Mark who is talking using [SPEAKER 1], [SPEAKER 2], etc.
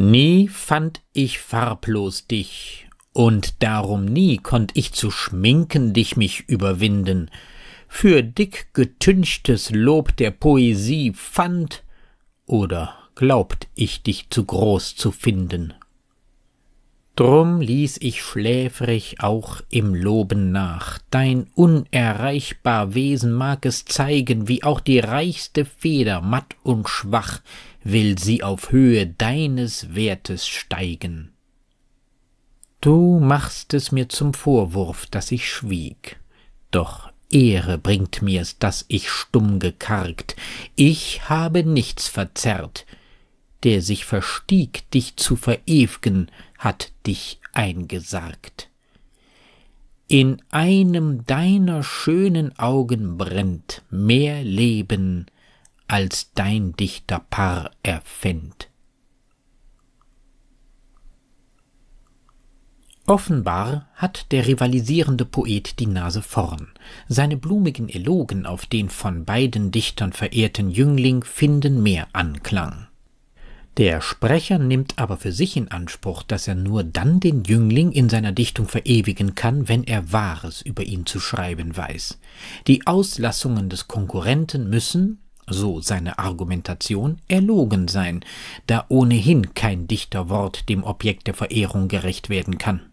[SPEAKER 1] Nie fand ich farblos dich, und darum nie konnt ich zu schminken dich mich überwinden. Für dick getünchtes Lob der Poesie fand oder glaubt ich dich zu groß zu finden. Drum ließ ich schläfrig auch im Loben nach. Dein unerreichbar Wesen mag es zeigen, wie auch die reichste Feder matt und schwach will sie auf Höhe deines Wertes steigen. Du machst es mir zum Vorwurf, dass ich schwieg, doch Ehre bringt mir's, dass ich stumm gekargt, ich habe nichts verzerrt, der sich verstieg, dich zu verewgen, hat dich eingesargt. In einem deiner schönen Augen brennt mehr Leben, als dein dichter Paar erfänd. Offenbar hat der rivalisierende Poet die Nase vorn. Seine blumigen Elogen auf den von beiden Dichtern verehrten Jüngling finden mehr Anklang. Der Sprecher nimmt aber für sich in Anspruch, dass er nur dann den Jüngling in seiner Dichtung verewigen kann, wenn er Wahres über ihn zu schreiben weiß. Die Auslassungen des Konkurrenten müssen, so seine Argumentation, erlogen sein, da ohnehin kein Dichterwort dem Objekt der Verehrung gerecht werden kann.